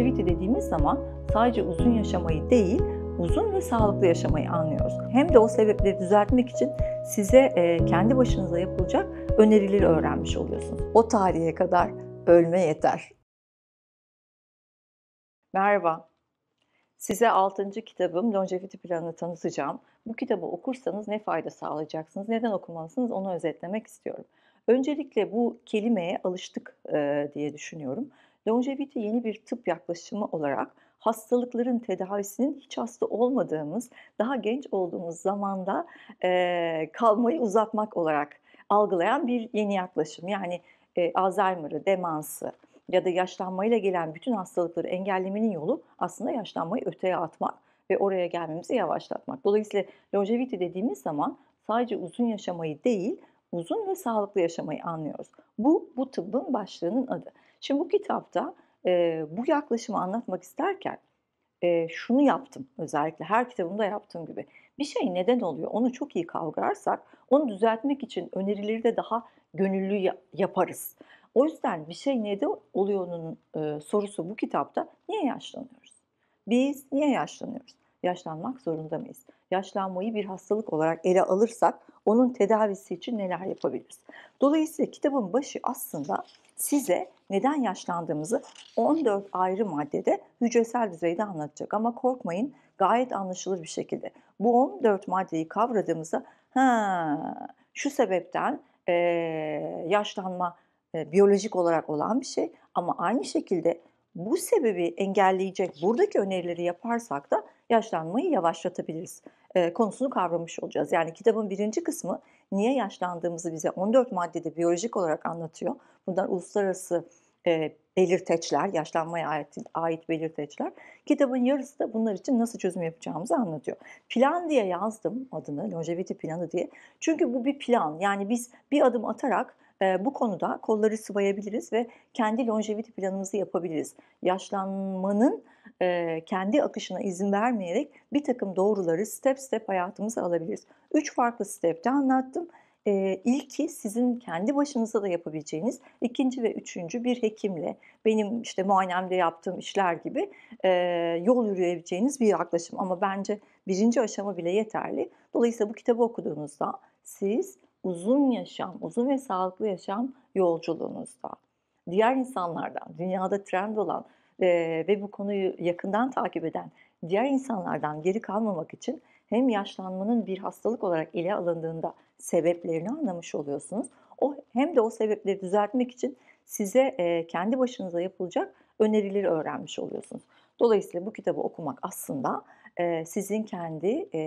longevity dediğimiz zaman sadece uzun yaşamayı değil, uzun ve sağlıklı yaşamayı anlıyoruz. Hem de o sebepleri düzeltmek için size e, kendi başınıza yapılacak önerileri öğrenmiş oluyorsunuz. O tarihe kadar ölme yeter. Merhaba. Size 6. kitabım Longevity Planı'nı tanıtacağım. Bu kitabı okursanız ne fayda sağlayacaksınız, neden okumalısınız onu özetlemek istiyorum. Öncelikle bu kelimeye alıştık e, diye düşünüyorum. Longevity yeni bir tıp yaklaşımı olarak hastalıkların tedavisinin hiç hasta olmadığımız, daha genç olduğumuz zamanda e, kalmayı uzatmak olarak algılayan bir yeni yaklaşım. Yani e, Alzheimer'ı, demansı ya da yaşlanmayla gelen bütün hastalıkları engellemenin yolu aslında yaşlanmayı öteye atmak ve oraya gelmemizi yavaşlatmak. Dolayısıyla longevity dediğimiz zaman sadece uzun yaşamayı değil, uzun ve sağlıklı yaşamayı anlıyoruz. Bu, bu tıbbın başlığının adı. Şimdi bu kitapta e, bu yaklaşımı anlatmak isterken e, şunu yaptım özellikle her kitabımda yaptığım gibi. Bir şey neden oluyor onu çok iyi kavrarsak onu düzeltmek için önerileri de daha gönüllü yaparız. O yüzden bir şey neden oluyor onun e, sorusu bu kitapta niye yaşlanıyoruz? Biz niye yaşlanıyoruz? Yaşlanmak zorunda mıyız? Yaşlanmayı bir hastalık olarak ele alırsak onun tedavisi için neler yapabiliriz? Dolayısıyla kitabın başı aslında size neden yaşlandığımızı 14 ayrı maddede hücresel düzeyde anlatacak. Ama korkmayın gayet anlaşılır bir şekilde. Bu 14 maddeyi kavradığımızda ha, şu sebepten e, yaşlanma e, biyolojik olarak olan bir şey ama aynı şekilde bu sebebi engelleyecek buradaki önerileri yaparsak da yaşlanmayı yavaşlatabiliriz e, konusunu kavramış olacağız. Yani kitabın birinci kısmı niye yaşlandığımızı bize 14 maddede biyolojik olarak anlatıyor. Bunlar uluslararası e, belirteçler, yaşlanmaya ait, ait belirteçler. Kitabın yarısı da bunlar için nasıl çözüm yapacağımızı anlatıyor. Plan diye yazdım adını, longevity planı diye. Çünkü bu bir plan. Yani biz bir adım atarak bu konuda kolları sıvayabiliriz ve kendi longevity planımızı yapabiliriz. Yaşlanmanın kendi akışına izin vermeyerek bir takım doğruları step step hayatımıza alabiliriz. Üç farklı stepte anlattım. İlki sizin kendi başınıza da yapabileceğiniz, ikinci ve üçüncü bir hekimle, benim işte muayenemde yaptığım işler gibi e, yol yürüyebileceğiniz bir yaklaşım. Ama bence birinci aşama bile yeterli. Dolayısıyla bu kitabı okuduğunuzda siz uzun yaşam, uzun ve sağlıklı yaşam yolculuğunuzda diğer insanlardan, dünyada trend olan e, ve bu konuyu yakından takip eden diğer insanlardan geri kalmamak için hem yaşlanmanın bir hastalık olarak ele alındığında sebeplerini anlamış oluyorsunuz. O hem de o sebepleri düzeltmek için size e, kendi başınıza yapılacak önerileri öğrenmiş oluyorsunuz. Dolayısıyla bu kitabı okumak aslında e, sizin kendi e,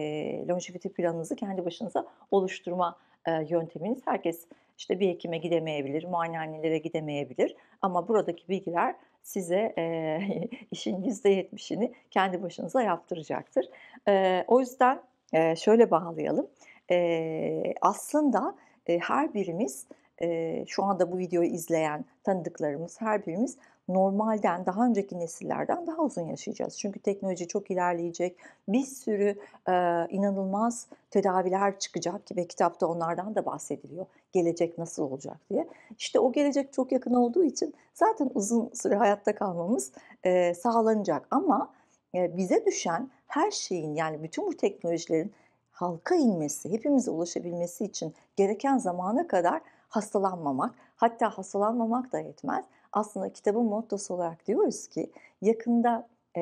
longevity planınızı kendi başınıza oluşturma e, yönteminiz. Herkes işte bir hekime gidemeyebilir, muayenehanelere gidemeyebilir ama buradaki bilgiler size e, işin %70'ini kendi başınıza yaptıracaktır. E, o yüzden e, şöyle bağlayalım. E, aslında e, her birimiz e, şu anda bu videoyu izleyen tanıdıklarımız her birimiz normalden, daha önceki nesillerden daha uzun yaşayacağız. Çünkü teknoloji çok ilerleyecek. Bir sürü e, inanılmaz tedaviler çıkacak ki ve kitapta onlardan da bahsediliyor. Gelecek nasıl olacak diye. İşte o gelecek çok yakın olduğu için zaten uzun süre hayatta kalmamız e, sağlanacak. Ama e, bize düşen her şeyin yani bütün bu teknolojilerin halka inmesi, hepimize ulaşabilmesi için gereken zamana kadar hastalanmamak, hatta hastalanmamak da yetmez aslında kitabın mottosu olarak diyoruz ki yakında e,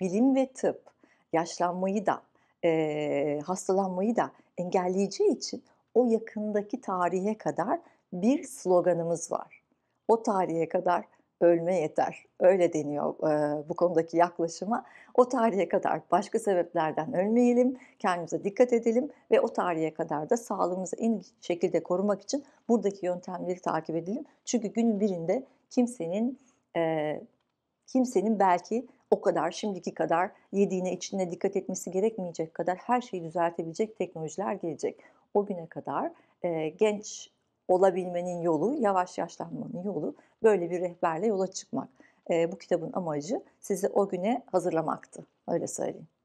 bilim ve tıp yaşlanmayı da e, hastalanmayı da engelleyeceği için o yakındaki tarihe kadar bir sloganımız var. O tarihe kadar ölme yeter. Öyle deniyor e, bu konudaki yaklaşıma. O tarihe kadar başka sebeplerden ölmeyelim, kendimize dikkat edelim ve o tarihe kadar da sağlığımızı en iyi şekilde korumak için buradaki yöntemleri takip edelim. Çünkü günün birinde kimsenin e, kimsenin belki o kadar şimdiki kadar yediğine içine dikkat etmesi gerekmeyecek kadar her şeyi düzeltebilecek teknolojiler gelecek. O güne kadar e, genç olabilmenin yolu, yavaş yaşlanmanın yolu böyle bir rehberle yola çıkmak. E, bu kitabın amacı sizi o güne hazırlamaktı. Öyle söyleyeyim.